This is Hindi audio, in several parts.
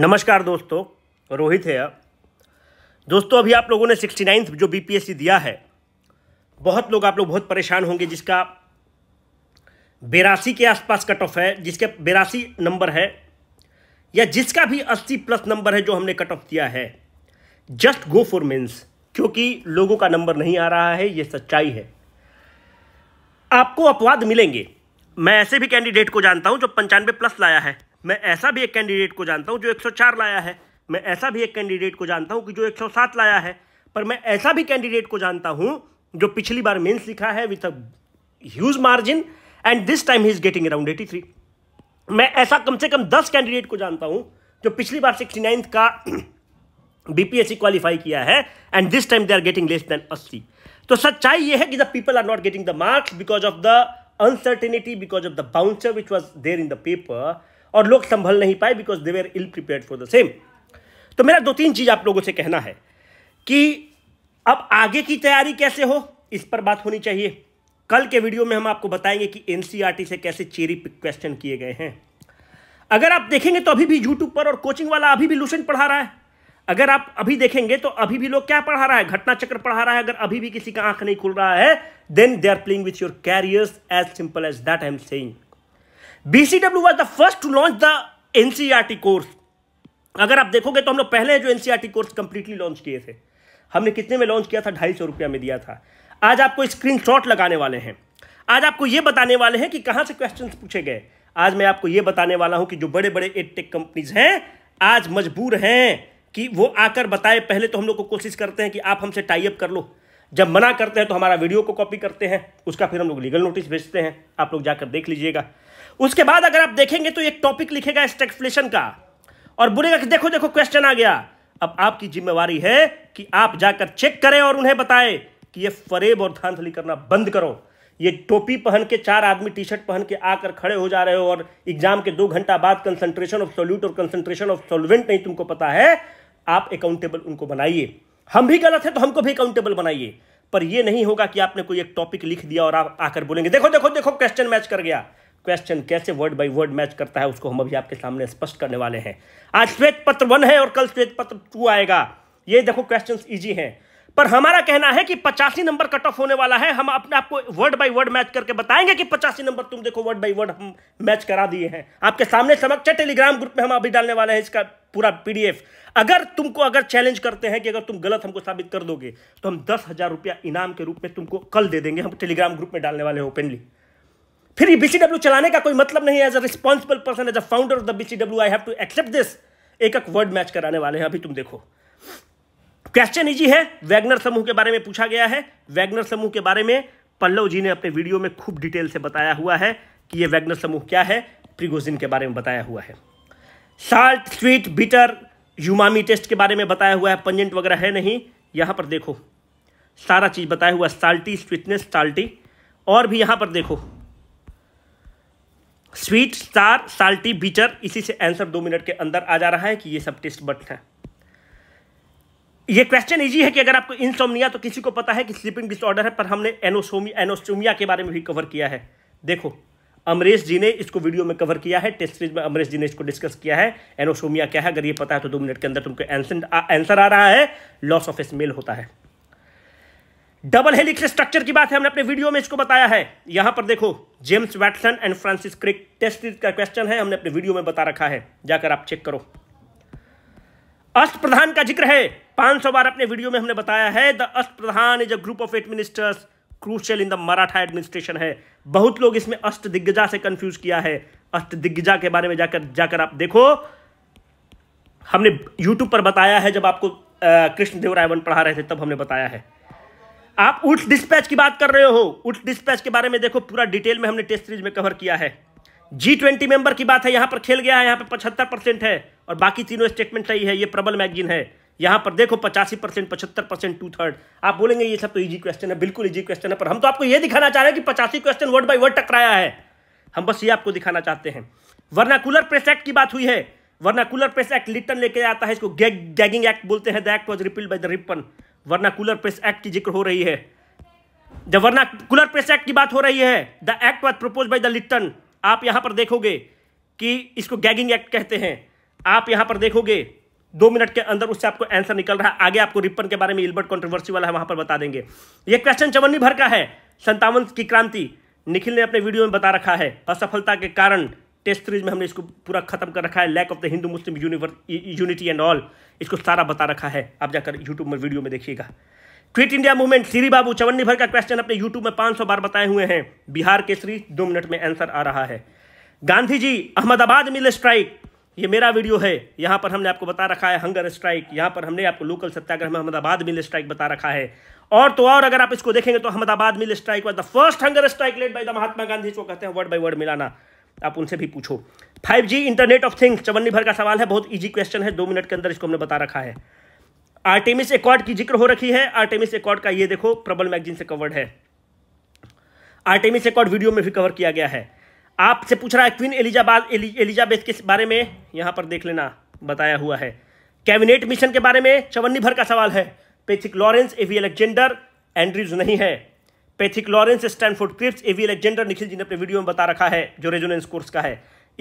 नमस्कार दोस्तों रोहित है दोस्तों अभी आप लोगों ने सिक्सटी नाइन्थ जो बीपीएससी दिया है बहुत लोग आप लोग बहुत परेशान होंगे जिसका बेरासी के आसपास कट ऑफ है जिसके बेरासी नंबर है या जिसका भी अस्सी प्लस नंबर है जो हमने कट ऑफ दिया है जस्ट गो फॉर मीन्स क्योंकि लोगों का नंबर नहीं आ रहा है ये सच्चाई है आपको अपवाद मिलेंगे मैं ऐसे भी कैंडिडेट को जानता हूं जो पंचानवे प्लस लाया है मैं ऐसा भी एक कैंडिडेट को जानता हूँ जो 104 लाया है मैं ऐसा भी एक कैंडिडेट को जानता हूँ कि जो 107 लाया है पर मैं ऐसा भी कैंडिडेट को जानता हूँ जो पिछली बार मेन्स लिखा है with a huge margin and this time he is getting around 83 मैं ऐसा कम से कम दस कैंडिडेट को जानता हूँ जो पिछली बार सिक्सटी नाइन्थ का बीपीएससी क्वालिफाई किया है and this time they are getting less than अस्सी तो सच्चाई ये है कि the people are not getting the marks because of the uncertainty because of the bouncer which was there in the paper और लोग संभल नहीं पाए because they were ill prepare for the same तो मेरा दो तीन चीज़ आप लोगों से कहना है कि अब आगे की तैयारी कैसे हो इस पर बात होनी चाहिए कल के वीडियो में हम आपको बताएंगे कि एन e से कैसे चेरी पिक क्वेश्चन किए गए हैं अगर आप देखेंगे तो अभी भी यूट्यूब पर और कोचिंग वाला अभी भी लूसेंट पढ़ा रहा है अगर आप अभी देखेंगे तो अभी भी लोग क्या पढ़ा रहा है घटना चक्र पढ़ा रहा है अगर अभी भी किसी का आंख नहीं खुल रहा है then they are playing with your careers as simple as that I am saying BCW was the first to launch the NCR course अगर आप देखोगे तो हम लोग पहले जो एनसीईआरटी कोर्स कंप्लीटली लॉन्च किए थे हमने कितने में लॉन्च किया था ढाई सौ रुपया में दिया था आज आपको स्क्रीन शॉट लगाने वाले हैं आज आपको ये बताने वाले हैं कि कहाँ से क्वेश्चन पूछे गए आज मैं आपको ये बताने वाला हूँ कि जो बड़े बड़े एडटेक कंपनीज हैं आज मजबूर हैं कि वो आकर बताए पहले तो हम लोग को कोशिश करते हैं कि आप हमसे टाइप कर लो जब मना करते हैं तो हमारा वीडियो को कॉपी करते हैं उसका फिर हम लोग लीगल नोटिस भेजते हैं आप लोग जाकर देख लीजिएगा उसके बाद अगर आप देखेंगे तो एक टॉपिक लिखेगा स्टेक्फ्लेशन का और बोलेगा कि देखो देखो क्वेश्चन आ गया अब आपकी जिम्मेवारी है कि आप जाकर चेक करें और उन्हें बताएं कि ये फरेब और धांधली करना बंद करो ये टोपी पहन के चार आदमी टी शर्ट पहन के आकर खड़े हो जा रहे हो और एग्जाम के दो घंटा बाद कंसंट्रेशन ऑफ सोल्यूट और कंसंट्रेशन ऑफ सोलवेंट नहीं तुमको पता है आप अकाउंटेबल उनको बनाइए हम भी गलत है तो हमको भी अकाउंटेबल बनाइए पर यह नहीं होगा कि आपने कोई एक टॉपिक लिख दिया और आप आकर बोलेंगे देखो देखो देखो क्वेश्चन मैच कर गया क्वेश्चन कैसे वर्ड बाई वर्ड मैच करता है उसको हम अभी आपके सामने स्पष्ट करने वाले हैं आज श्वेत पत्र वन है और कल श्वेत पत्र टू आएगा ये देखो क्वेश्चन ईजी है पर हमारा कहना है कि पचासी नंबर कट ऑफ होने वाला है हम अपने आपको वर्ड बाई वर्ड मैच करके बताएंगे कि पचासी नंबर तुम देखो वर्ड बाई वर्ड हम मैच करा दिए हैं आपके सामने समक्ष टेलीग्राम ग्रुप में हम अभी डालने वाले हैं इसका पूरा पीडीएफ अगर तुमको अगर चैलेंज करते हैं कि अगर तुम गलत हमको साबित कर दोगे तो हम दस हजार रुपया इनाम के रूप में तुमको कल दे देंगे हम टेलीग्राम ग्रुप में डालने वाले हैं ओपनली फिर बीसीडब्ल्यू चलाने का कोई मतलब नहीं as a responsible person as a founder of the W I have to accept this एक एक वर्ड मैच कराने वाले हैं अभी तुम देखो क्वेश्चन इजी है वैगनर समूह के बारे में पूछा गया है वैगनर समूह के बारे में पल्लव जी ने अपने वीडियो में खूब डिटेल से बताया हुआ है कि ये वैगनर समूह क्या है प्रिगोजिन के बारे में बताया हुआ है salt sweet bitter umami taste के बारे में बताया हुआ है पंजेंट वगैरह है नहीं यहाँ पर देखो सारा चीज़ बताया हुआ साल्टी स्वीटनेस साल्टी और भी यहाँ पर देखो स्वीट स्टार साल्टी बीचर इसी से आंसर दो मिनट के अंदर आ जा रहा है कि ये सब टेस्ट बट हैं ये क्वेश्चन इजी है कि अगर आपको इंसोमिया तो किसी को पता है कि स्लीपिंग डिसऑर्डर है पर हमने एनोसोमी एनोसोमिया के बारे में भी कवर किया है देखो अमरेश जी ने इसको वीडियो में कवर किया है टेस्ट सीरीज में अमरेश जी ने इसको डिस्कस किया है एनोसोमिया क्या है अगर ये पता है तो दो मिनट के अंदर तुमको आंसर आ रहा है लॉस ऑफ स्मेल होता है डबल हेलिक्स स्ट्रक्चर की बात है हमने अपने वीडियो में इसको बताया है यहां पर देखो James Watson and Francis Crick test का क्वेश्चन है हमने अपने वीडियो में बता रखा है जाकर आप चेक करो अष्ट प्रधान का जिक्र है सौ बार अपने वीडियो में हमने बताया है the Ashta Pradhan is a group of eight ministers crucial in the Maratha administration है बहुत लोग इसमें अष्ट दिग्गजा से कंफ्यूज किया है अष्ट दिग्गजा के बारे में जाकर जाकर आप देखो हमने यूट्यूब पर बताया है जब आपको कृष्ण देवरायवन पढ़ा रहे थे तब हमने बताया है आप उठ डिस्पैच की बात कर रहे हो उठ डिस्पैच के बारे में देखो पूरा डिटेल में हमने टेस्ट सीरीज में कवर किया है जी ट्वेंटी मेंबर की बात है यहां पर खेल गया है यहां पर पचहत्तर परसेंट है और बाकी तीनों स्टेटमेंट सही है ये प्रबल मैगजीन है यहां पर देखो पचासी परसेंट पचहत्तर परसेंट टू थर्ड आप बोलेंगे ये सब तो इजी क्वेश्चन है बिल्कुल इजी क्वेश्चन है पर हम तो आपको ये दिखाना चाह रहे हैं कि पचासी क्वेश्चन वर्ड बाई वर्ड टकराया है हम बस ये आपको दिखाना चाहते हैं वर्नाकुलर प्रेस एक्ट की बात हुई है वर्नाकुलर प्रेस एक्ट लिटन लेके आता है इसको गैगिंग एक्ट बोलते हैं the act was repealed by the Ripon vernacular press act की जिक्र हो रही है जब कूलर प्रेस एक्ट की बात हो रही है the act was propose by the Lytton आप यहां पर देखोगे कि इसको गैगिंग एक्ट कहते हैं आप यहां पर देखोगे दो मिनट के अंदर उससे आपको आंसर निकल रहा है आगे आपको रिपन के बारे में इल्बर्ट कॉन्ट्रोवर्सी वाला है वहां पर बता देंगे ये क्वेश्चन चवन्नी भर का है संतावन की क्रांति निखिल ने अपने वीडियो में बता रखा है असफलता के कारण टेस्ट सीरीज में हमने इसको पूरा खत्म कर रखा है lack of the Hindu Muslim unity and all इसको सारा बता रखा है आप जाकर यूट्यूब में वीडियो में देखिएगा quit India movement Shri Babu चवन्नी भर का क्वेश्चन अपने यूट्यूब में पांच बार बताए हुए हैं बिहार केसरी दो मिनट में आंसर आ रहा है गांधी जी अहमदाबाद मिल स्ट्राइक ये मेरा वीडियो है यहां पर हमने आपको बता रखा है हंगर स्ट्राइक यहां पर हमने आपको लोकल सत्याग्रह में अहमदाबाद मिल स्ट्राइक बता रखा है और तो और अगर आप इसको देखेंगे तो Ahmedabad mill strike was the first hunger strike led by the Mahatma Gandhi इसको कहते हैं वर्ड बाय वर्ड मिलाना आप उनसे भी पूछो 5G इंटरनेट ऑफ थिंग्स चवन्नी भर का सवाल है बहुत ईजी क्वेश्चन है दो मिनट के अंदर इसको हमने बता रखा है आर्टेमिस एकॉर्ड की जिक्र हो रखी है आर्टेमिस एकॉर्ड का ये देखो प्रबल मैगजीन से कवर्ड है आर्टेमिस एकॉर्ड वीडियो में भी कवर किया गया है आपसे पूछ रहा है क्वीन एलिजाबाद एलिजाबेथ के बारे में यहां पर देख लेना बताया हुआ है कैबिनेट मिशन के बारे में चवन्नी भर का सवाल है Pethick Lawrence AV Alexander Andrews नहीं है Pethick Lawrence Stanford Cripps AV Alexander Nikhil ji ने अपने वीडियो में बता रखा है जो रेजोनेंस कोर्स का है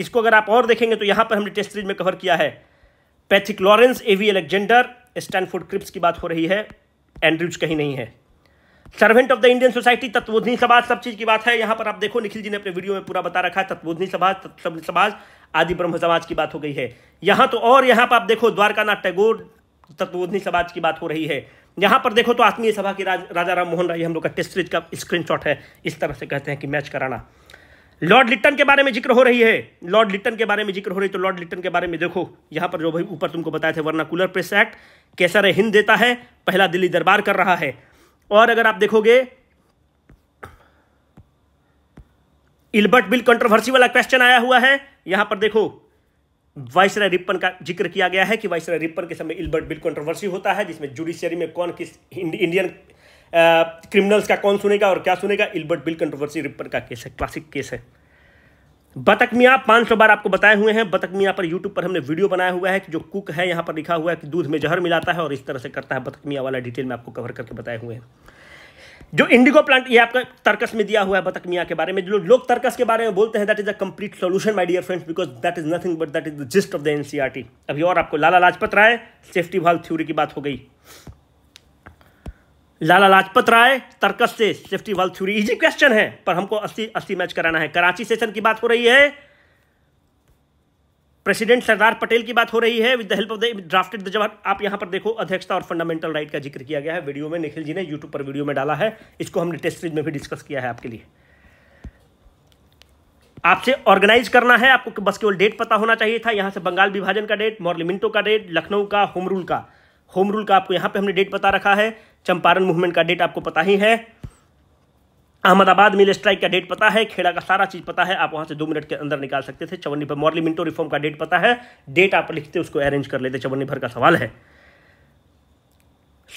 इसको अगर आप और देखेंगे तो यहाँ पर हमने टेस्ट सीरीज में कवर किया है Pethick Lawrence AV Alexander Stanford Cripps की बात हो रही है एंड्रूज कहीं नहीं है servant of the Indian society Tattvabodhini Samaj सब चीज की बात है यहाँ पर आप देखो निखिल जी ने अपने वीडियो में पूरा बता रखा है तत्वोधनी समाज तत्व समाज आदि ब्रह्म समाज की बात हो गई है यहाँ तो और यहाँ पर आप देखो द्वारकानाथ टैगोर तत्वोधनी समाज की बात हो रही है यहाँ पर देखो तो आत्मीय सभा की राज, राजा राम मोहन राय हम लोग का टेस्ट सीरीज का स्क्रीनशॉट है इस तरह से कहते हैं कि मैच कराना लॉर्ड लिट्टन के बारे में जिक्र हो रही है लॉर्ड लिट्टन के बारे में जिक्र हो रही है तो लॉर्ड लिट्टन के बारे में देखो यहाँ पर जो भाई ऊपर तुमको बताए थे वर्ना कूलर प्रेस एक्ट कैसा रे हिंद देता है पहला दिल्ली दरबार कर रहा है और अगर आप देखोगे इल्बर्ट बिल कंट्रोवर्सी वाला क्वेश्चन आया हुआ है यहां पर देखो वाइसराय रिपन का जिक्र किया गया है कि वाइसराय रिपन के समय इल्बर्ट बिल कंट्रोवर्सी होता है जिसमें जुडिशियरी में कौन किस इंडियन क्रिमिनल्स का कौन सुनेगा और क्या सुनेगा इल्बर्ट बिल कंट्रोवर्सी रिपन का केस है क्लासिक केस है बतक मियाँ पाँच सौ बार आपको बताए हुए हैं बतक मियाँ पर यूट्यूब पर हमने वीडियो बनाया हुआ है कि जो कुक है यहाँ पर लिखा हुआ है कि दूध में जहर मिलाता है और इस तरह से करता है बतक मियाँ वाला डिटेल में आपको कवर करके बताए हुए हैं जो इंडिगो प्लांट ये आपका तर्कस में दिया हुआ है बतक के बारे में जो लोग तर्कस के बारे में बोलते हैं that is a complete solution my dear friends because that is nothing but that is the gist of the NCERT अभी और आपको Lala Lajpat Rai safety valve theory की बात हो गई लाला लाजपत राय तर्कस से safety valve theory easy question है पर हमको अस्सी अस्सी मैच कराना है कराची सेशन की बात हो रही है प्रेसिडेंट सरदार पटेल की बात हो रही है with the help of the drafted जब आप यहाँ पर देखो अध्यक्षता और फंडामेंटल राइट का जिक्र किया गया है वीडियो में निखिल जी ने यूट्यूब पर वीडियो में डाला है इसको हमने टेस्ट सीरीज में भी डिस्कस किया है आपके लिए आपसे ऑर्गेनाइज करना है आपको बस केवल डेट पता होना चाहिए था यहां से बंगाल विभाजन का डेट मॉर्ली मिंटो का डेट लखनऊ का होम रूल का होम रूल का आपको यहाँ पे हमने डेट बता रखा है चंपारण मूवमेंट का डेट आपको पता ही है अहमदाबाद मिल स्ट्राइक का डेट पता है खेड़ा का सारा चीज पता है आप वहां से दो मिनट के अंदर निकाल सकते थे चवन्नी पर मॉर्ली मिंटो रिफॉर्म का डेट पता है डेट आप लिखते उसको अरेंज कर लेते चवन्नी भर का सवाल है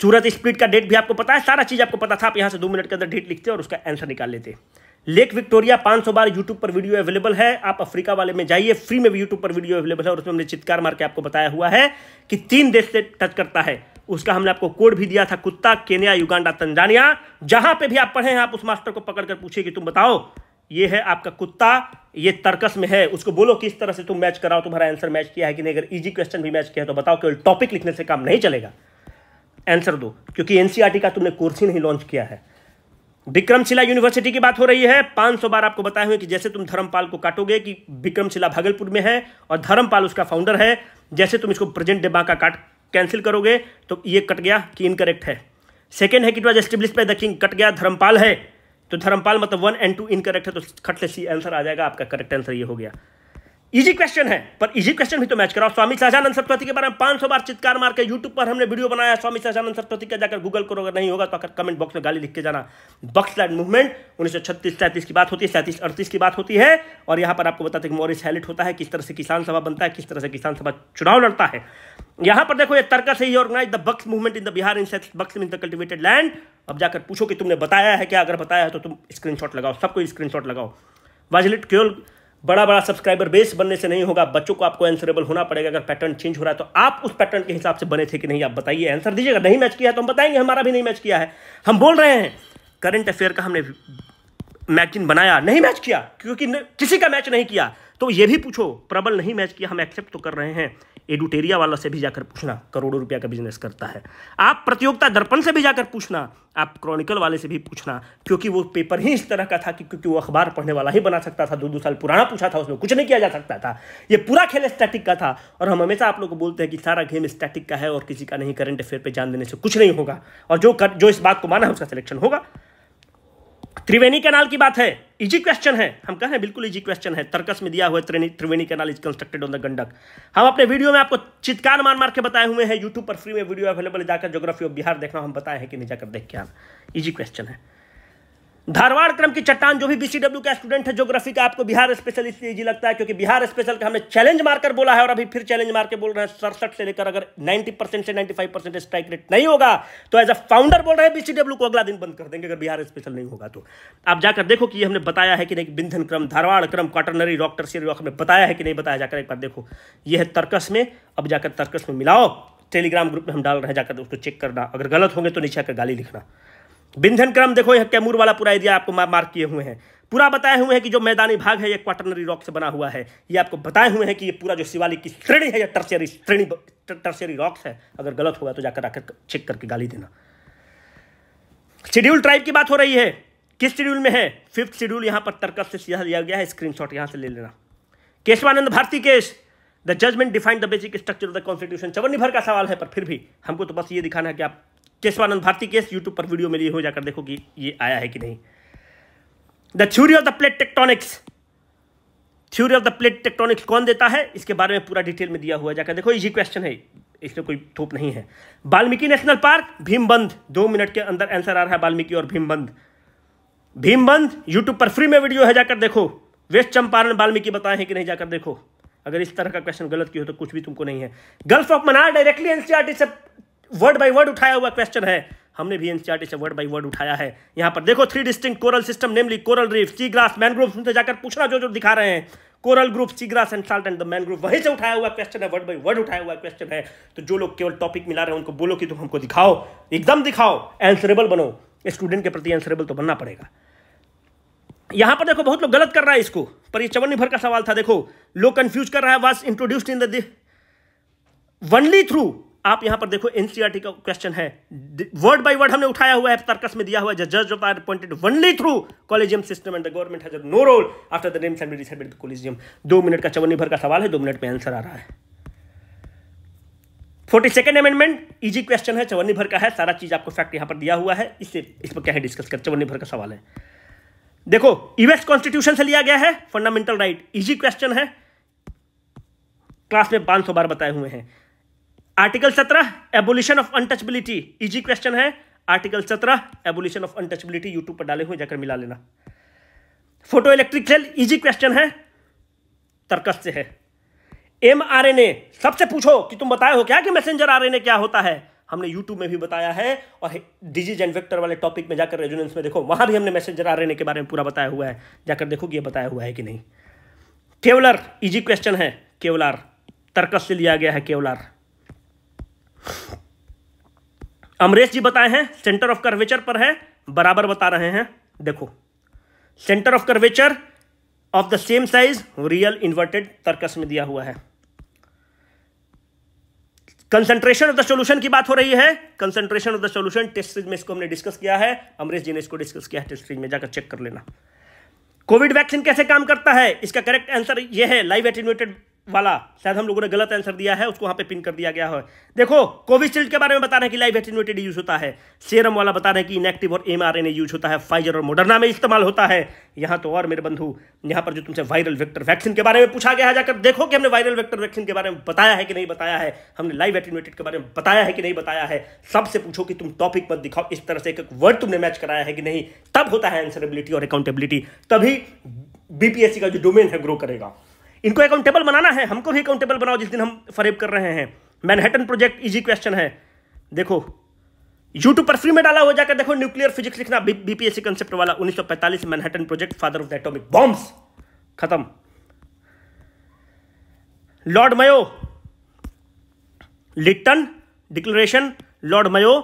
सूरत स्प्लिट का डेट भी आपको पता है सारा चीज़ आपको पता था आप यहाँ से दो मिनट के अंदर डेट लिखते और उसका आंसर निकाल लेते लेक विक्टोरिया 500 बार यूट्यूब पर वीडियो अवेलेबल है आप अफ्रीका वाले में जाइए फ्री में भी यूट्यूब पर वीडियो अवेलेबल है और उसमें हमने चित्कार मार के आपको बताया हुआ है कि तीन देश से टच करता है उसका हमने आपको कोड भी दिया था कुत्ता केन्या युगांडा तंजानिया जहां पे भी आप पढ़े हैं आप उस मास्टर को पकड़ कर पूछिए कि तुम बताओ ये है आपका कुत्ता ये तर्कस में है उसको बोलो किस तरह से तुम मैच कराओ तुम्हारा आंसर मैच किया है कि नहीं अगर इजी क्वेश्चन भी मैच किया है तो बताओ केवल टॉपिक लिखने से काम नहीं चलेगा आंसर दो क्योंकि एनसीआरटी e का तुमने कोर्स ही नहीं लॉन्च किया है विक्रमशिला यूनिवर्सिटी की बात हो रही है 500 बार आपको बताए हुए कि जैसे तुम धर्मपाल को काटोगे कि विक्रमशिला भागलपुर में है और धर्मपाल उसका फाउंडर है जैसे तुम इसको प्रेजेंट डे बांका काट कैंसिल करोगे तो ये कट गया कि इनकरेक्ट है सेकेंड है कि it was establish by the king cut गया धर्मपाल है तो धर्मपाल मतलब वन एंड टू इनकरेक्ट है तो खट से सी आंसर आ जाएगा आपका करेक्ट आंसर ये हो गया इजी क्वेश्चन है पर इजी क्वेश्चन भी तो मैच कराओ स्वामी सहजानंद सरस्वती के बारे में पांच बार चित्कार मार के यूट्यूब पर हमने वीडियो बनाया स्वामी सहजानंद सरस्वती का जाकर गूगल करो अगर नहीं होगा तो अगर कमेंट बॉक्स में गाली लिख के जाना बक्स लाइड मूवमेंट उन्नीस सौ छत्तीस सैंतीस की बात होती है सैंतीस अड़तीस की बात होती है और यहाँ पर आपको बताते हैं कि मोरिस हैलिट होता है किस तरह से किसान सभा बनता है किस तरह से किसान सभा चुनाव लड़ता है यहाँ पर देखो ये तर्क से ही organise the Bakasht movement in the Bihar in Bakasht in the cultivated land अब जाकर पूछो कि तुमने बताया है क्या अगर बताया है तो तुम स्क्रीनशॉट लगाओ सबको स्क्रीनशॉट लगाओ वाजिलिट क्योल बड़ा बड़ा सब्सक्राइबर बेस बनने से नहीं होगा बच्चों को आपको आंसरेबल होना पड़ेगा अगर पैटर्न चेंज हो रहा है तो आप उस पैटर्न के हिसाब से बने थे कि नहीं आप बताइए आंसर दीजिएगा नहीं मैच किया तो हम बताएंगे हमारा भी नहीं मैच किया है हम बोल रहे हैं करंट अफेयर का हमने मैगजीन बनाया नहीं मैच किया क्योंकि किसी का मैच नहीं किया तो ये भी पूछो प्रबल नहीं मैच किया हम एक्सेप्ट तो कर रहे हैं एडुटेरिया वाला से भी जाकर पूछना करोड़ों रुपया का बिजनेस करता है आप प्रतियोगिता दर्पण से भी जाकर पूछना आप क्रॉनिकल वाले से भी पूछना क्योंकि वो पेपर ही इस तरह का था कि क्योंकि वो अखबार पढ़ने वाला ही बना सकता था दो दो साल पुराना पूछा था उसमें कुछ नहीं किया जा सकता था ये पूरा खेल स्टैटिक का था और हम हमेशा आप लोग को बोलते हैं कि सारा गेम स्टैटिक का है और किसी का नहीं करंट अफेयर पर जान देने से कुछ नहीं होगा और जो कर, जो इस बात को माना है उसका सिलेक्शन होगा त्रिवेणी कैनाल की बात है इजी क्वेश्चन है हम कह रहे हैं बिल्कुल इजी क्वेश्चन है तर्कस में दिया हुआ Triveni canal is constructed on the Gandak हम अपने वीडियो में आपको चित्कार मार मार के बताए हुए हैं यूट्यूब पर फ्री में वीडियो अवेलेबल जाकर जोग्राफी ऑफ बिहार देखना हम बताए हैं कि नहीं जाकर देख के आना इजी क्वेश्चन है धारवाड़ क्रम की चट्टान जो भी बीसीडब्ल्यू का स्टूडेंट है ज्योग्राफी का आपको बिहार स्पेशल इसलिए जी लगता है क्योंकि बिहार स्पेशल का हमने चैलेंज मारकर बोला है और अभी फिर चैलेंज मारकर बोल रहे हैं सड़सठ से लेकर अगर 90 परसेंट से 95 परसेंट स्ट्राइक रेट नहीं होगा तो एज अ फाउंडर बोल रहे हैं बीसीडब्ल्यू को अगला दिन बंद कर देंगे अगर बिहार स्पेशल नहीं होगा तो आप जाकर देखो कि हमने बताया है कि नहीं बिंधन क्रम धारवाड़ क्रम क्वाटरनरी डॉक्टर टर्सियर रॉक हमने बताया है कि नहीं बताया जाकर एक बार देखो ये है तर्कस में अब जाकर तर्कस में मिलाओ टेलीग्राम ग्रुप में हम डाल रहे हैं जाकर उसको चेक करना अगर गलत होंगे तो नीचे आकर गाली लिखना बिंधन क्रम देखो यह कैमूर वाला पूरा एरिया आपको मार्क किए हुए हैं पूरा बताए हुए हैं कि जो मैदानी भाग है ये क्वाटनरी रॉक से बना हुआ है ये आपको बताए हुए हैं कि ये पूरा जो शिवालिक की श्रेणी है या टर्सरी श्रेणी टर्सरी रॉक्स है अगर गलत होगा तो जाकर आकर चेक करके गाली देना शेड्यूल ट्राइब की बात हो रही है किस शेड्यूल में है फिफ्थ शेड्यूल यहां पर तर्कस से सीधा लिया गया है स्क्रीन शॉट से ले लेना Keshavananda Bharati case the judgement defined the basic structure of the constitution चवन्नी भर का सवाल है पर फिर भी हमको तो बस ये दिखाना है कि आप केशवानंद भारती केस यूट्यूब पर वीडियो मेरी हो जाकर देखो कि ये आया है कि नहीं the theory of the plate tectonics theory of the plate tectonics कौन देता है इसके बारे में पूरा डिटेल में दिया हुआ जाकर देखो इजी क्वेश्चन है इसमें कोई थोप नहीं है वाल्मीकि नेशनल पार्क भीमबंद दो मिनट के अंदर आंसर आ रहा है वाल्मीकि और भीमबंद भीमबंद यूट्यूब पर फ्री में वीडियो है जाकर देखो वेस्ट चंपारण वाल्मीकि बताए हैं कि नहीं जाकर देखो अगर इस तरह का क्वेश्चन गलत किया हो तो कुछ भी तुमको नहीं है Gulf of Mannar directly NCERT से वर्ड बाई वर्ड उठाया हुआ क्वेश्चन है हमने भी एनसीआरटी से वर्ड बाई वर्ड उठाया है यहाँ पर देखो three distinct coral system namely coral reef sea grass mangrove से जाकर पूछना जो जो दिखा रहे हैं coral group seagrass and salt and the man group वहीं से उठाया हुआ क्वेश्चन है वर्ड बाय वर्ड उठाया हुआ क्वेश्चन है तो जो लोग केवल टॉपिक मिला रहे हैं उनको बोलो कि तुम हमको दिखाओ एकदम दिखाओ एंसरेबल बनो स्टूडेंट के प्रति एंसरेबल तो बनना पड़ेगा यहां पर देखो बहुत लोग गलत कर रहा है इसको पर ये चवन्नी भर का सवाल था देखो लोग कंफ्यूज कर रहा है was introduced in the only through आप यहां पर देखो एनसीआरटी e का क्वेश्चन है वर्ड बाय वर्ड हमने उठाया हुआ है तर्कस में दिया हुआ है जज of are appointed only through collegium system and the government has no role after the names and decided collegium दो मिनट का चवन्नी भर का सवाल है दो मिनट में आंसर आ रहा है forty second amendment easy question है चवन्नी भर का है सारा चीज आपको फैक्ट यहां पर दिया हुआ है इससे इस पर क्या है डिस्कस कर चवन्नी भर का सवाल है देखो यूएस कॉन्स्टिट्यूशन से लिया गया है फंडामेंटल राइट इजी क्वेश्चन है क्लास में 500 बार बताए हुए हैं आर्टिकल सत्रह abolition of untouchability easy question है आर्टिकल सत्रह एबोल्यूशन ऑफ अनटचबिलिटी यूट्यूब पर डाले हुए जाकर मिला लेना photo electric cell easy question है तर्कस से है एम आर एन ए सबसे पूछो कि तुम बताए हो क्या कि मैसेंजर आर एन ए क्या होता है हमने यूट्यूब में भी बताया है और डिजीज एंड वेक्टर वाले टॉपिक में जाकर रेजोनेंस में देखो वहां भी हमने मैसेंजर आर एन ए के बारे में पूरा बताया हुआ है जाकर देखो कि ये बताया हुआ है कि नहीं केवलर इजी क्वेश्चन है केवलार तर्कस से लिया गया है केवलार अमरेश जी बताए हैं सेंटर ऑफ कर्वेचर पर है बराबर बता रहे हैं देखो centre of curvature of the same size real inverted Tarkash में दिया हुआ है कंसंट्रेशन ऑफ द सोल्यूशन की बात हो रही है concentration of the solution test series में इसको हमने डिस्कस किया है अमरीश जी ने इसको डिस्कस किया है टेस्ट सीरीज में जाकर चेक कर लेना कोविड वैक्सीन कैसे काम करता है इसका करेक्ट आंसर यह है लाइव एटेन्यूटेड वाला शायद हम लोगों ने गलत आंसर दिया है उसको वहां पे पिन कर दिया गया है देखो कोविशील्ड के बारे में बता रहे हैं कि लाइव एटिनेटेड यूज होता है सेरम वाला बता रहे हैं कि इनएक्टिव और एम यूज होता है फाइजर और मोडर्ना में इस्तेमाल होता है यहां तो और मेरे बंधु यहां पर जो तुमसे वायरल वैक्टर वैक्सीन के बारे में पूछा गया है जाकर देखो कि हमने वायरल वैक्टर वैक्सीन के बारे में बताया है कि नहीं बताया है हमने लाइव एटिनेटेड के बारे में बताया है कि नहीं बताया है सबसे पूछो कि तुम टॉपिक पर दिखाओ इस तरह से एक वर्ड तुमने मैच कराया है कि नहीं तब होता है आंसरेबिलिटी और अकाउंटेबिलिटी तभी बीपीएससी का जो डोमेन है ग्रो करेगा इनको अकाउंटेबल बनाना है हमको भी अकाउंटेबल बनाओ जिस दिन हम फरेब कर रहे हैं मैनहेटन प्रोजेक्ट इजी क्वेश्चन है देखो यूट्यूब पर फ्री में डाला हुआ जाकर देखो न्यूक्लियर फिजिक्स लिखना बीपीएससी कंसेप्ट वाला 1945 Manhattan project father of the atomic bombs खत्म lord Mayo Lytton declaration lord Mayo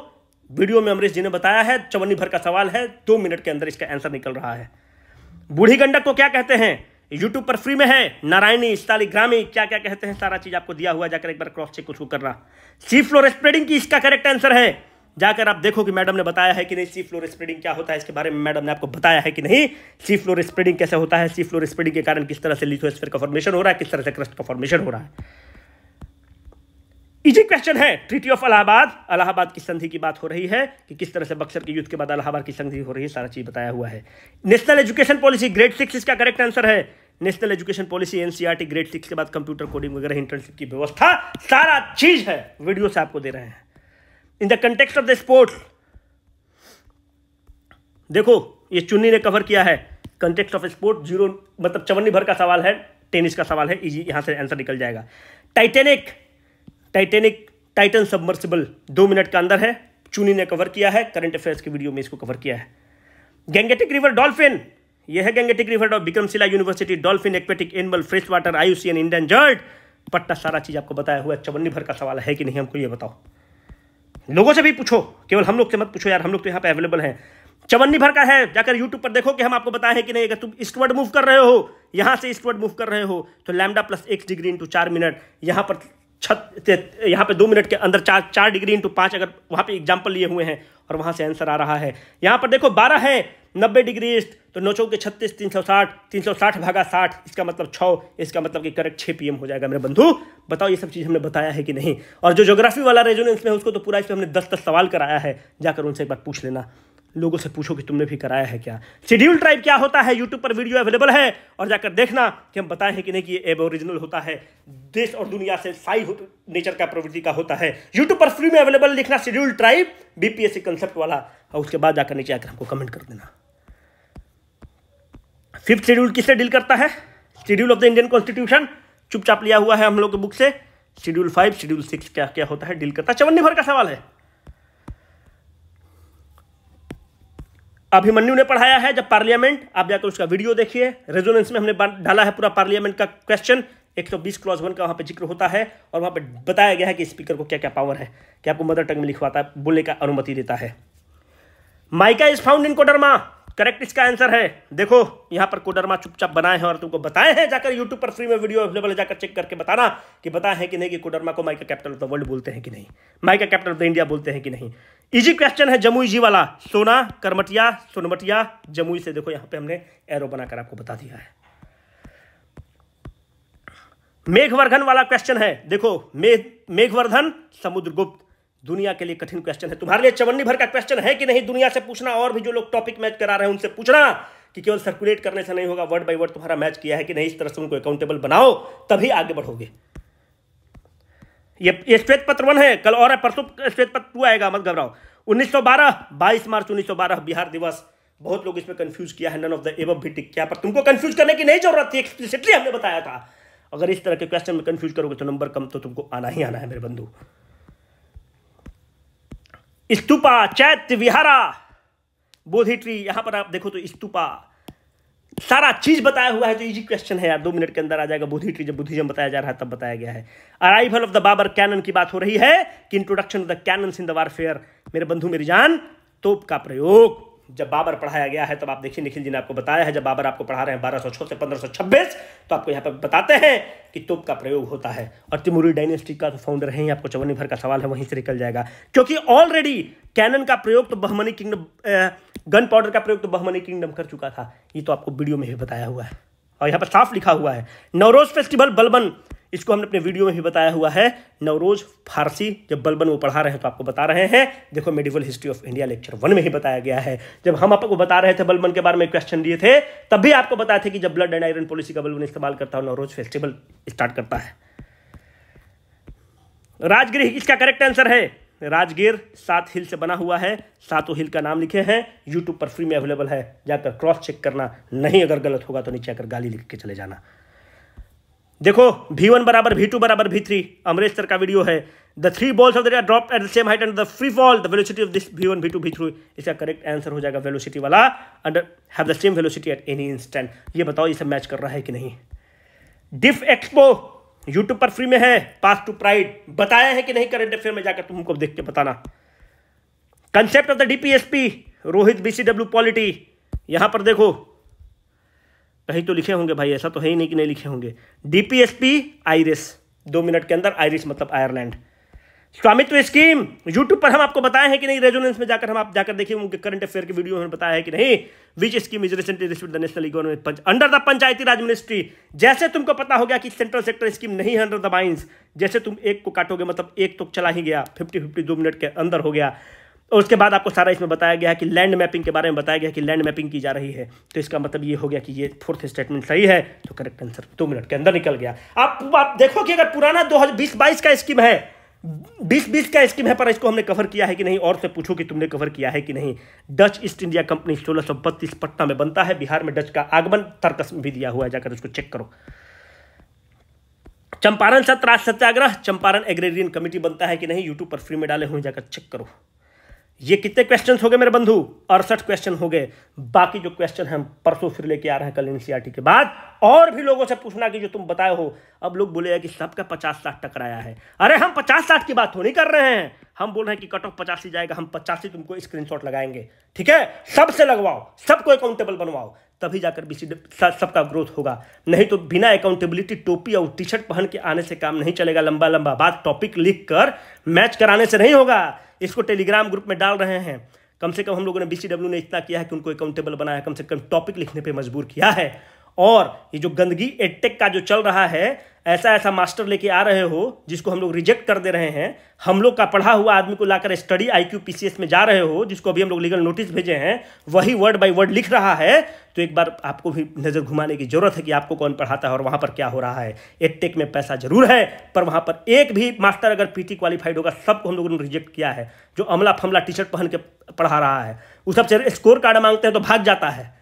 video में अमरीश जी ने बताया है चवन्नी भर का सवाल है दो मिनट के अंदर इसका आंसर निकल रहा है बूढ़ी गंडक को क्या कहते हैं यूट्यूब पर फ्री में है नारायणी स्टालीग्रामी क्या क्या कहते हैं सारा चीज़ आपको दिया हुआ जाकर एक बार क्रॉस चेक उसको करना सी फ्लोर स्प्रेडिंग की इसका करेक्ट आंसर है जाकर आप देखो कि मैडम ने बताया है कि नहीं सी फ्लोर स्प्रेडिंग क्या होता है इसके बारे में मैडम ने आपको बताया है कि नहीं सी फ्लोर स्प्रेडिंग कैसे होता है सी फ्लोर स्प्रेडिंग के कारण किस तरह से लिथोस्फेयर का फॉर्मेशन हो रहा है किस तरह से क्रस्ट का फॉर्मेशन हो रहा है इजी क्वेश्चन है ट्रीटी ऑफ अलाहाबाद अलाहाबाद की संधि की बात हो रही है कि किस तरह से बक्सर के युद्ध के बाद अलाहाबाद की संधि हो रही है सारा चीज बताया हुआ है national education policy grade six इसका करेक्ट आंसर है national education policy NCERT grade six के बाद कंप्यूटर कोडिंग वगैरह इंटर्नशिप की व्यवस्था सारा चीज है वीडियो से आपको दे रहे हैं in the context of the sport देखो ये चुन्नी ने कवर किया है कंटेक्स्ट ऑफ स्पोर्ट जीरो मतलब चवन्नी भर का सवाल है टेनिस का सवाल है इजी यहां से आंसर निकल जाएगा टाइटेनिक टाइटेनिक टाइटन सबमर्सिबल दो मिनट का अंदर है चूनी ने कवर किया है करंट अफेयर्स की वीडियो में इसको कवर किया है गैंगेटिक रिवर डॉल्फिन यह है गैंगेटिक रिवर डॉ Vikramshila university dolphin aquatic animal fresh water आयुसियन इंडियन जर्ड पट्टा सारा चीज़ आपको बताया हुआ है चवन्नी भर का सवाल है कि नहीं हमको यह बताओ लोगों से भी पूछो केवल हम लोग से मत पूछो यार हम लोग तो यहाँ पे अवेलेबल है चवन्नी भर का है जाकर यूट्यूब पर देखो कि हम आपको बताएं कि नहीं अगर तुम ईस्टवर्ड मूव कर रहे हो यहां से ईस्टवर्ड मूव कर रहे हो तो लैमडा प्लस एक डिग्री इंटू चार मिनट यहां पर छत यहाँ पे दो मिनट के अंदर चार चार डिग्री इंटू पाँच अगर वहाँ पे एग्जाम्पल लिए हुए हैं और वहाँ से आंसर आ रहा है यहाँ पर देखो बारह है नब्बे डिग्री ईस्ट तो नौ चौके छत्तीस तीन सौ साठ तीन सौ साठ भागा साठ इसका मतलब छः इसका मतलब कि करेक्ट छः पीएम हो जाएगा मेरे बंधु बताओ ये सब चीज़ हमने बताया है कि नहीं और जो जोग्राफी वाला रेजोनेंस में उसको तो पूरा इसमें हमने दस दस सवाल कराया है जाकर उनसे एक बार पूछ लेना लोगों से पूछो कि तुमने भी कराया है क्या शेड्यूल ट्राइब क्या होता है यूट्यूब पर वीडियो अवेलेबल है और जाकर देखना कि हम बताएं कि नहीं कि एब ओरिजिनल होता है देश और दुनिया से साई नेचर तो का प्रवृत्ति का होता है यूट्यूब पर फ्री में अवेलेबल लिखना शेड्यूल ट्राइब बीपीएससी कंसेप्ट वाला और उसके बाद जाकर नीचे आकर हमको कमेंट कर देना फिफ्थ शेड्यूल किससे डील करता है schedule of the Indian constitution चुपचाप लिया हुआ है हम लोग के बुक से शेड्यूल फाइव शेड्यूल सिक्स क्या क्या होता है डील करता है चवन्नी भर का सवाल है अभिमन्यु ने पढ़ाया है जब पार्लियामेंट आप जाकर उसका वीडियो देखिए रेजोनेंस में हमने डाला है पूरा पार्लियामेंट का क्वेश्चन 120 क्लॉज वन का वहाँ पे जिक्र होता है और वहाँ पे बताया गया है कि स्पीकर को क्या क्या पावर है कि आपको मदर टंग में लिखवाता है बोलने का अनुमति देता है mica is found in Koderma correct इसका आंसर है देखो यहां पर कोडरमा चुपचाप बनाए हैं और तुमको बताए हैं जाकर यूट्यूब पर फ्री में वीडियो अवेलेबल है जाकर चेक करके बताना कि बताए हैं कि नहीं कि कोडरमा को mica capital of the world बोलते हैं कि नहीं mica capital of the India बोलते हैं कि नहीं इजी क्वेश्चन है जमुई जी वाला सोना करमटिया सोनमटिया जमुई से देखो यहां पर हमने एरो बनाकर आपको बता दिया है मेघवर्धन वाला क्वेश्चन है देखो मेघ मेघवर्धन समुद्रगुप्त दुनिया के लिए कठिन क्वेश्चन है तुम्हारे लिए चवन्नी भर का क्वेश्चन है कि नहीं दुनिया से पूछना और भी जो लोग टॉपिक मैच करा रहे हैं उनसे पूछना कि केवल सर्कुलेट करने से नहीं होगा वर्ड बाय वर्ड तुम्हारा मैच किया है कि नहीं इस तरह से उनको अकाउंटेबल बनाओ तभी आगे बढ़ोगे ये ये श्वेत पत्र वन है कल और परसों श्वेत पत्र टू आएगा मत घबराओ 1912 22 मार्च 1912 बिहार दिवस बहुत लोग इसमें कंफ्यूज किया है नन ऑफ द एव भी टिक किया पर तुमको कंफ्यूज करने की नहीं जरूरत थी एक्सप्लिसिटली हमने बताया था अगर इस तरह के क्वेश्चन में कंफ्यूज करोगे तो नंबर कम तो तुमको आना ही आना है मेरे बंधु स्तूपा चैत्य विहारा बोधिट्री ट्री पर आप देखो तो स्तूपा सारा चीज बताया हुआ है तो इजी क्वेश्चन है यार दो मिनट के अंदर आ जाएगा बुद्धि ट्री जब बुद्धिज्म बताया जा रहा है तब बताया गया है arrival of the Babur cannon की बात हो रही है कि introduction of the cannon in the warfare मेरे बंधु मेरी जान तोप का प्रयोग जब बाबर पढ़ाया गया है तब तो आप देखिए निखिल जी ने आपको बताया है जब बाबर आपको पढ़ा रहे हैं बारह सौ छो से पंद्रह सौ छब्बीस तो आपको यहाँ पर बताते हैं कि तुप का प्रयोग होता है और तिमुरी डायनेस्टी का तो फाउंडर है आपको चवनी भर का सवाल है वहीं से निकल जाएगा क्योंकि ऑलरेडी कैनन का प्रयोग तो बहमनी किंगडम गन पाउडर का प्रयोग तो बहमनी किंगडम कर चुका था ये तो आपको वीडियो में भी बताया हुआ है और यहाँ पर साफ लिखा हुआ है नवरोज फेस्टिवल बलबन इसको हमने अपने वीडियो में भी बताया हुआ है नवरोज फारसी जब बलबन वो पढ़ा रहे हैं तो आपको बता रहे हैं देखो medieval history of India lecture one में ही बताया गया है जब हम आपको बता रहे थे बलबन के बारे में क्वेश्चन दिए थे तब भी आपको बताया था कि जब ब्लड एंड आयरन पॉलिसी का बलबन इस्तेमाल करता है नवरोज फेस्टिवल स्टार्ट करता है राजगृह इसका करेक्ट आंसर है राजगीर सात हिल से बना हुआ है सातों हिल का नाम लिखे हैं यूट्यूब पर फ्री में अवेलेबल है जाकर क्रॉस चेक करना नहीं अगर गलत होगा तो नीचे आकर गाली लिख के चले जाना देखो भी वन बराबर भी टू बराबर भी थ्री अमरेश सर का वीडियो है the three balls of the drop at the same height and the free fall the velocity of this V one V two V three इसका करेक्ट आंसर हो जाएगा वेलोसिटी वाला under have the same velocity at any instant ये बताओ ये सब मैच कर रहा है कि नहीं डिफ एक्सपो यूट्यूब पर फ्री में है पास टू प्राइड बताया है कि नहीं करंट अफेयर में जाकर तुमको देख के बताना concept of the DPSP Rohit BCW polity यहां पर देखो कहीं तो लिखे होंगे भाई ऐसा तो है ही नहीं कि नहीं लिखे होंगे डीपीएसपी आयरिस दो मिनट के अंदर आयरिस मतलब आयरलैंड स्वामित्व स्कीम यूट्यूब पर हम आपको बताए हैं कि नहीं रेजोनेंस में जाकर हम आप जाकर देखिए उनके करंट अफेयर के वीडियो में बताया है कि नहीं which scheme is recently receive the national economic punch under the Panchayati Raj ministry जैसे तुमको पता हो गया कि सेंट्रल सेक्टर स्कीम नहीं है अंडर द माइंस जैसे तुम एक को काटोगे मतलब एक तो चला ही गया फिफ्टी फिफ्टी दो मिनट के अंदर हो गया और उसके बाद आपको सारा इसमें बताया गया है कि लैंड मैपिंग के बारे में बताया गया कि लैंड मैपिंग की जा रही है तो इसका मतलब ये हो गया कि ये फोर्थ स्टेटमेंट सही है तो करेक्ट आंसर दो मिनट के अंदर निकल गया आप, आप देखो कि अगर पुराना दो हज़ार का स्कीम है बीस बीस का स्कीम है पर इसको हमने कवर किया है कि नहीं और से पूछो कि तुमने कवर किया है कि नहीं डच ईस्ट इंडिया कंपनी सोलह पटना में बनता है बिहार में डच का आगमन तर्कस भी दिया हुआ है जाकर उसको चेक करो चंपारण सत्याग्रह चंपारण एग्रेरियन कमेटी बनता है कि नहीं यूट्यूब पर फ्री में डाले हुए जाकर चेक करो ये कितने क्वेश्चन हो गए मेरे बंधु अड़सठ क्वेश्चन हो गए बाकी जो क्वेश्चन हम परसों फिर लेके आ रहे हैं कल एनसीआरटी e के बाद और भी लोगों से पूछना कि जो तुम बताए हो अब लोग बोले कि सबका पचास साठ टकराया है अरे हम पचास साठ की बात तो नहीं कर रहे हैं हम बोल रहे हैं कि कट ऑफ पचासी जाएगा हम पचासी तुमको स्क्रीनशॉट लगाएंगे ठीक है सबसे लगवाओ सबको अकाउंटेबल बनवाओ तभी जाकर बीसी सबका ग्रोथ होगा नहीं तो बिना अकाउंटेबिलिटी टोपी और टी शर्ट पहन के आने से काम नहीं चलेगा लंबा लंबा बात टॉपिक लिख कर मैच कराने से नहीं होगा इसको टेलीग्राम ग्रुप में डाल रहे हैं कम से कम हम लोगों ने बी ने इतना किया है कि उनको अकाउंटेबल बनाया कम से कम टॉपिक लिखने पर मजबूर किया है और ये जो गंदगी एडटेक का जो चल रहा है ऐसा ऐसा मास्टर लेके आ रहे हो जिसको हम लोग रिजेक्ट कर दे रहे हैं हम लोग का पढ़ा हुआ आदमी को लाकर स्टडी आई क्यू में जा रहे हो जिसको अभी हम लोग लीगल नोटिस भेजे हैं वही वर्ड बाई वर्ड लिख रहा है तो एक बार आपको भी नज़र घुमाने की ज़रूरत है कि आपको कौन पढ़ाता है और वहाँ पर क्या हो रहा है एडटेक में पैसा जरूर है पर वहाँ पर एक भी मास्टर अगर पी क्वालिफाइड होगा सबको हम लोगों ने रिजेक्ट किया है जो अमला फमला टी शर्ट पहन के पढ़ा रहा है उस सबसे स्कोर कार्ड मांगते हैं तो भाग जाता है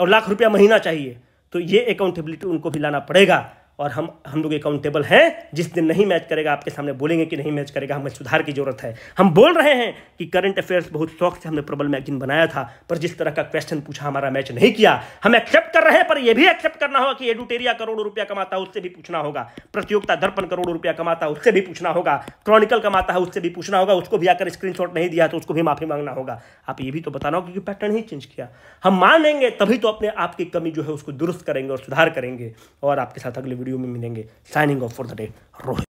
और लाख रुपया महीना चाहिए तो ये अकाउंटेबिलिटी उनको भी लाना पड़ेगा और हम हम लोग अकाउंटेबल हैं जिस दिन नहीं मैच करेगा आपके सामने बोलेंगे कि नहीं मैच करेगा हमें सुधार की जरूरत है हम बोल रहे हैं कि करंट अफेयर्स बहुत शौक से हमने प्रबल मैगजीन बनाया था पर जिस तरह का क्वेश्चन पूछा हमारा मैच नहीं किया हम एक्सेप्ट कर रहे हैं पर यह भी एक्सेप्ट करना होगा कि एडुटेरिया करोड़ों रुपया कमाता है उससे भी पूछना होगा प्रतियोगिता दर्पण करोड़ों रुपया कमाता है उससे भी पूछना होगा क्रॉनिकल कमाता है उससे भी पूछना होगा उसको भी आकर स्क्रीन नहीं दिया तो उसको भी माफी मांगना होगा आप ये भी तो बताना होगा क्योंकि पैटर्न ही चेंज किया हम मानेंगे तभी तो अपने आपकी कमी जो है उसको दुरुस्त करेंगे और सुधार करेंगे और आपके साथ अगले वीडियो में मिलेंगे signing off for the day Rohit